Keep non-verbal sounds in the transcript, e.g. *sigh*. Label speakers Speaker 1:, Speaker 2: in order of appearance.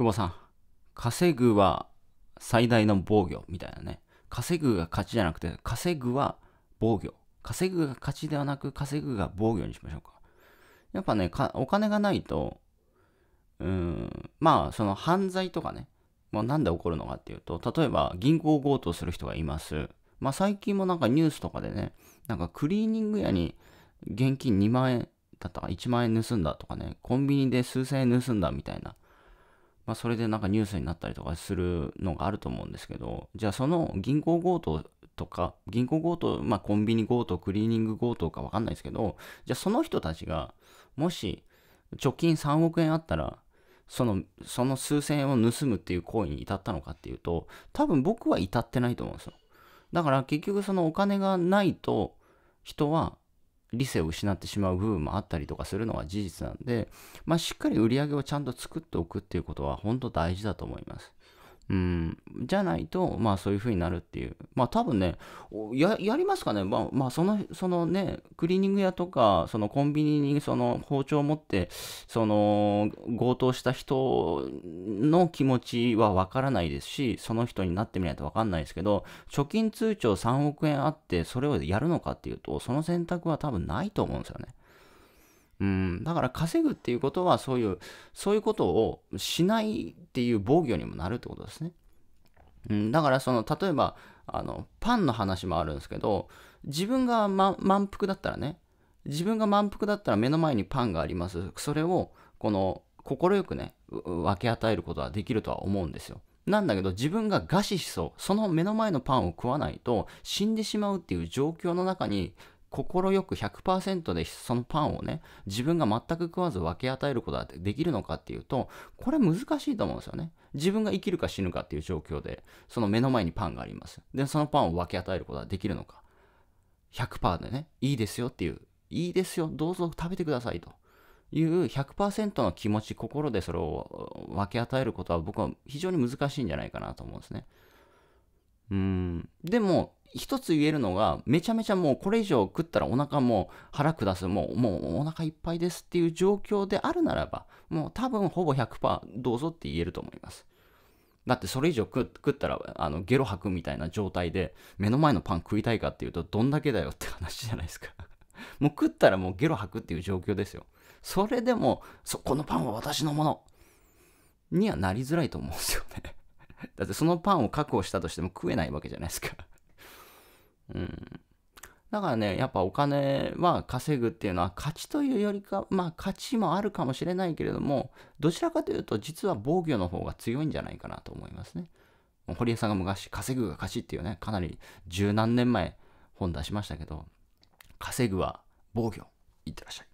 Speaker 1: 久保さん、稼ぐは最大の防御みたいなね。稼ぐが勝ちじゃなくて、稼ぐは防御。稼ぐが勝ちではなく、稼ぐが防御にしましょうか。やっぱね、お金がないと、うん、まあ、その犯罪とかね、まあ、なんで起こるのかっていうと、例えば銀行強盗する人がいます。まあ、最近もなんかニュースとかでね、なんかクリーニング屋に現金2万円だったか1万円盗んだとかね、コンビニで数千円盗んだみたいなまあ、それでなんかニュースになったりとかするのがあると思うんですけど、じゃあその銀行強盗とか、銀行強盗、まあ、コンビニ強盗、クリーニング強盗かわかんないですけど、じゃあその人たちが、もし貯金3億円あったら、その、その数千円を盗むっていう行為に至ったのかっていうと、多分僕は至ってないと思うんですよ。だから結局そのお金がないと、人は理性を失ってしまう部分もあったりとかするのは事実なんで、まあ、しっかり売り上げをちゃんと作っておくっていうことは本当大事だと思います。うん、じゃないと、まあそういう風になるっていう。まあ多分ね、やりますかね、まあ、まあ、その、そのね、クリーニング屋とか、そのコンビニにその包丁を持って、その強盗した人の気持ちはわからないですし、その人になってみないとわかんないですけど、貯金通帳3億円あって、それをやるのかっていうと、その選択は多分ないと思うんですよね。うん、だから稼ぐっていうことはそういうそういうことをしないっていう防御にもなるってことですね。うん、だからその例えばあのパンの話もあるんですけど自分が、ま、満腹だったらね自分が満腹だったら目の前にパンがありますそれをこの快くね分け与えることはできるとは思うんですよ。なんだけど自分が餓死しそうその目の前のパンを食わないと死んでしまうっていう状況の中に快く100%でそのパンをね、自分が全く食わず分け与えることができるのかっていうと、これ難しいと思うんですよね。自分が生きるか死ぬかっていう状況で、その目の前にパンがあります。で、そのパンを分け与えることができるのか。100%でね、いいですよっていう、いいですよ、どうぞ食べてくださいと。いう100%の気持ち、心でそれを分け与えることは僕は非常に難しいんじゃないかなと思うんですね。うんでも一つ言えるのがめちゃめちゃもうこれ以上食ったらお腹も腹下すもうもうお腹いっぱいですっていう状況であるならばもう多分ほぼ100%どうぞって言えると思いますだってそれ以上食ったらあのゲロ吐くみたいな状態で目の前のパン食いたいかっていうとどんだけだよって話じゃないですか *laughs* もう食ったらもうゲロ吐くっていう状況ですよそれでもそこのパンは私のものにはなりづらいと思うんですよね *laughs* だってそのパンを確保したとしても食えないわけじゃないですか *laughs* うん。だからね、やっぱお金は稼ぐっていうのは価値というよりか、まあ価値もあるかもしれないけれども、どちらかというと実は防御の方が強いんじゃないかなと思いますね。堀江さんが昔、稼ぐが勝ちっていうね、かなり十何年前本出しましたけど、稼ぐは防御。いってらっしゃい。